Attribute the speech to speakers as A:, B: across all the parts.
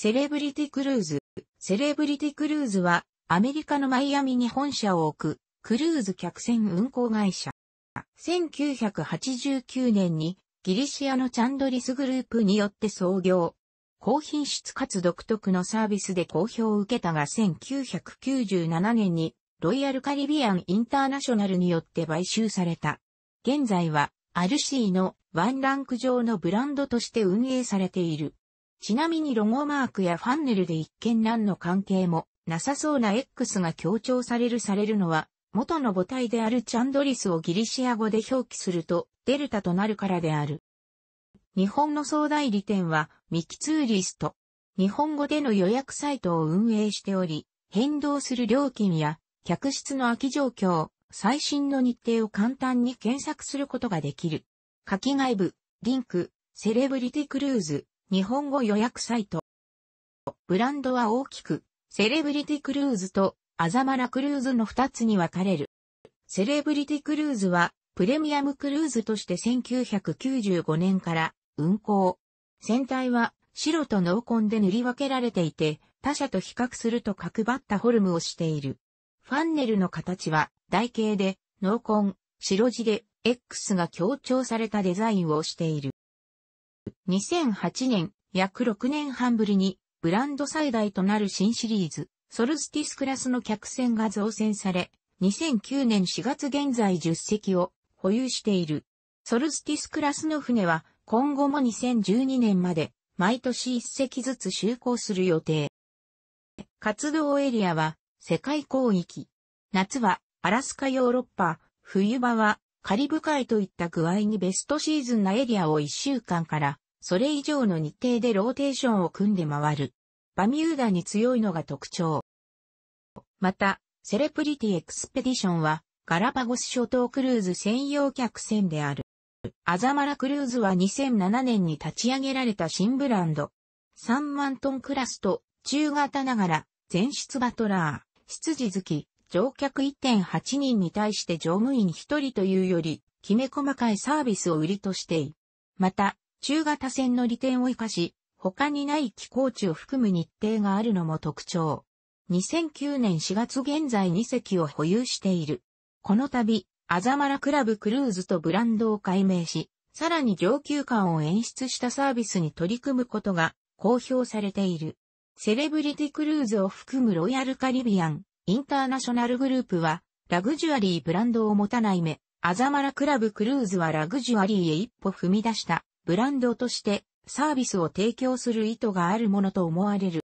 A: セレブリティクルーズ。セレブリティクルーズは、アメリカのマイアミに本社を置く、クルーズ客船運航会社。1989年に、ギリシアのチャンドリスグループによって創業。高品質かつ独特のサービスで好評を受けたが1997年に、ロイヤルカリビアンインターナショナルによって買収された。現在は、アルシーのワンランク上のブランドとして運営されている。ちなみにロゴマークやファンネルで一見何の関係もなさそうな X が強調されるされるのは、元の母体であるチャンドリスをギリシア語で表記すると、デルタとなるからである。日本の総代理店は、ミキツーリスト。日本語での予約サイトを運営しており、変動する料金や、客室の空き状況、最新の日程を簡単に検索することができる。書き外部、リンク、セレブリティクルーズ、日本語予約サイト。ブランドは大きく、セレブリティクルーズとアザマラクルーズの2つに分かれる。セレブリティクルーズは、プレミアムクルーズとして1995年から運行。船体は白と濃紺で塗り分けられていて、他社と比較すると角張ったフォルムをしている。ファンネルの形は台形で濃紺、白地で X が強調されたデザインをしている。2008年、約6年半ぶりに、ブランド最大となる新シリーズ、ソルスティスクラスの客船が造船され、2009年4月現在10隻を保有している。ソルスティスクラスの船は今後も2012年まで毎年1隻ずつ就航する予定。活動エリアは世界広域。夏はアラスカヨーロッパ、冬場はカリブ海といった具合にベストシーズンなエリアを1週間から、それ以上の日程でローテーションを組んで回る。バミューダに強いのが特徴。また、セレプリティエクスペディションは、ガラパゴス諸島クルーズ専用客船である。アザマラクルーズは2007年に立ち上げられた新ブランド。3万トンクラスと、中型ながら、全室バトラー、羊好き、乗客1.8人に対して乗務員1人というより、きめ細かいサービスを売りとしてい。また、中型船の利点を活かし、他にない寄港地を含む日程があるのも特徴。2009年4月現在2隻を保有している。この度、アザマラクラブクルーズとブランドを改名し、さらに上級感を演出したサービスに取り組むことが公表されている。セレブリティクルーズを含むロイヤルカリビアン、インターナショナルグループは、ラグジュアリーブランドを持たない目、アザマラクラブクルーズはラグジュアリーへ一歩踏み出したブランドとしてサービスを提供する意図があるものと思われる。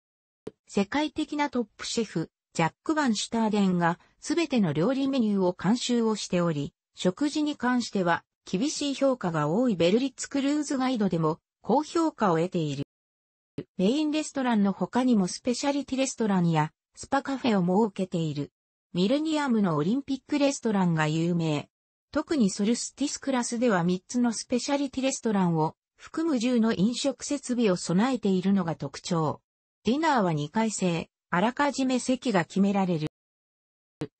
A: 世界的なトップシェフ、ジャック・バン・シュターデンがすべての料理メニューを監修をしており、食事に関しては厳しい評価が多いベルリッツクルーズガイドでも高評価を得ている。メインレストランの他にもスペシャリティレストランやスパカフェを設けている。ミレニアムのオリンピックレストランが有名。特にソルスティスクラスでは3つのスペシャリティレストランを含む10の飲食設備を備えているのが特徴。ディナーは2回制、あらかじめ席が決められる。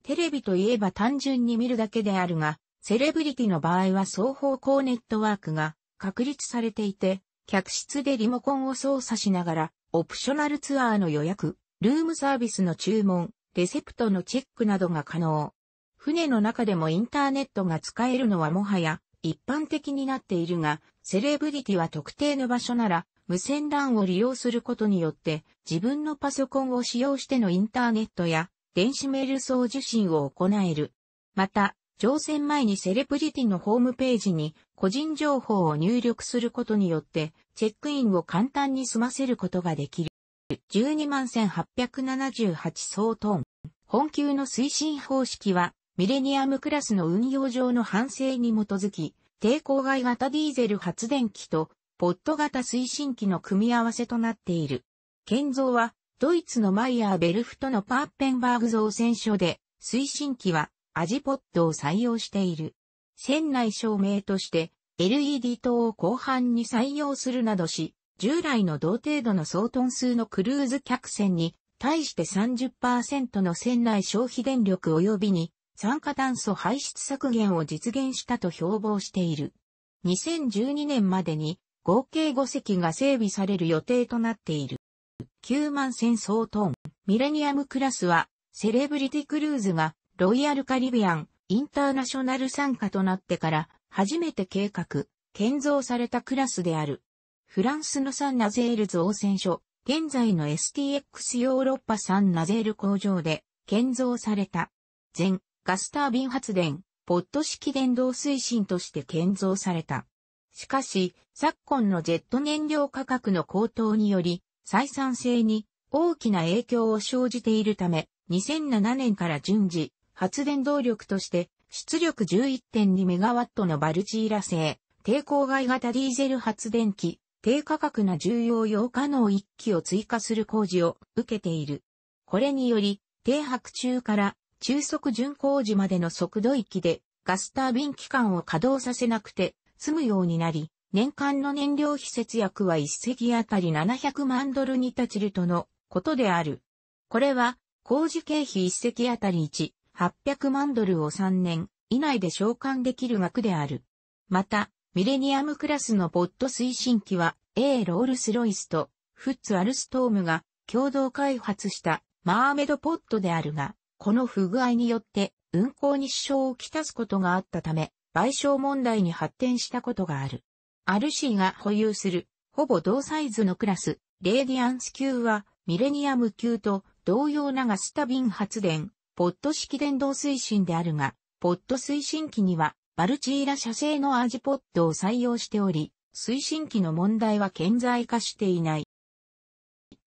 A: テレビといえば単純に見るだけであるが、セレブリティの場合は双方向ネットワークが確立されていて、客室でリモコンを操作しながら、オプショナルツアーの予約、ルームサービスの注文、レセプトのチェックなどが可能。船の中でもインターネットが使えるのはもはや一般的になっているが、セレブリティは特定の場所なら無線 LAN を利用することによって自分のパソコンを使用してのインターネットや電子メール送受信を行える。また、乗船前にセレブリティのホームページに個人情報を入力することによってチェックインを簡単に済ませることができる。121,878総トン。本級の推進方式は、ミレニアムクラスの運用上の反省に基づき、抵抗外型ディーゼル発電機と、ポット型推進機の組み合わせとなっている。建造は、ドイツのマイヤーベルフトのパーペンバーグ造船所で、推進機は、アジポットを採用している。船内照明として、LED 灯を後半に採用するなどし、従来の同程度の総トン数のクルーズ客船に、対して30%の船内消費電力及びに、酸化炭素排出削減を実現したと標榜している。2012年までに合計5隻が整備される予定となっている。9万船0 0総トン、ミレニアムクラスは、セレブリティクルーズが、ロイヤルカリビアン、インターナショナル参加となってから、初めて計画、建造されたクラスである。フランスのサンナゼール造船所、現在の STX ヨーロッパサンナゼール工場で建造された。全ガスタービン発電、ポット式電動推進として建造された。しかし、昨今のジェット燃料価格の高騰により、採算性に大きな影響を生じているため、2007年から順次、発電動力として、出力1 1 2ットのバルチーラ製、抵抗外型ディーゼル発電機、低価格な重要用可能一機を追加する工事を受けている。これにより、停泊中から中速準工事までの速度域でガスタービン機関を稼働させなくて済むようになり、年間の燃料費節約は一隻あたり700万ドルに達るとのことである。これは工事経費一隻あたり1、800万ドルを3年以内で償還できる額である。また、ミレニアムクラスのポット推進機は A ロールスロイスとフッツアルストームが共同開発したマーメドポットであるが、この不具合によって運行に支障をきたすことがあったため、賠償問題に発展したことがある。RC が保有するほぼ同サイズのクラス、レーディアンス級はミレニアム級と同様なガスタビン発電、ポット式電動推進であるが、ポット推進機にはバルチーラ社製のアジポッドを採用しており、推進機の問題は顕在化していない。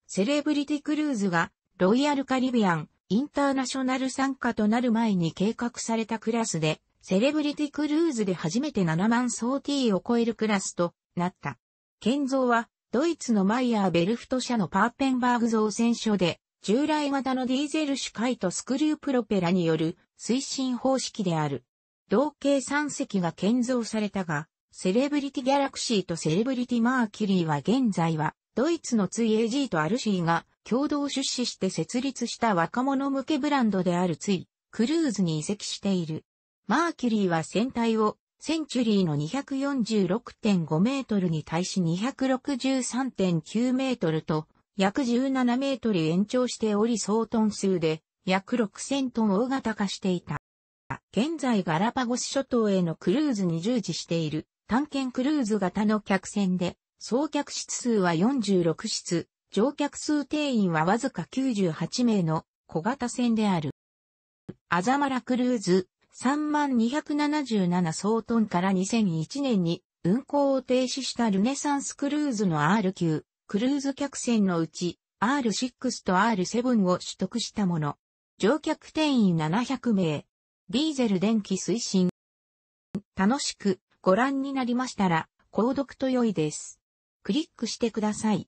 A: セレブリティクルーズがロイヤルカリビアンインターナショナル参加となる前に計画されたクラスで、セレブリティクルーズで初めて7万総 T を超えるクラスとなった。建造はドイツのマイヤーベルフト社のパーペンバーグ造船所で、従来型のディーゼル主回とスクリュープロペラによる推進方式である。同系3隻が建造されたが、セレブリティギャラクシーとセレブリティマーキュリーは現在は、ドイツのエジーとアルシーが共同出資して設立した若者向けブランドであるツイ、クルーズに移籍している。マーキュリーは船体をセンチュリーの246.5メートルに対し263.9メートルと約17メートル延長しており総トン数で約6000トン大型化していた。現在ガラパゴス諸島へのクルーズに従事している探検クルーズ型の客船で、総客室数は46室、乗客数定員はわずか98名の小型船である。アザマラクルーズ3277総トンから2001年に運航を停止したルネサンスクルーズの R 級、クルーズ客船のうち R6 と R7 を取得したもの。乗客定員700名、ディーゼル電気推進。楽しくご覧になりましたら、購読と良いです。クリックしてください。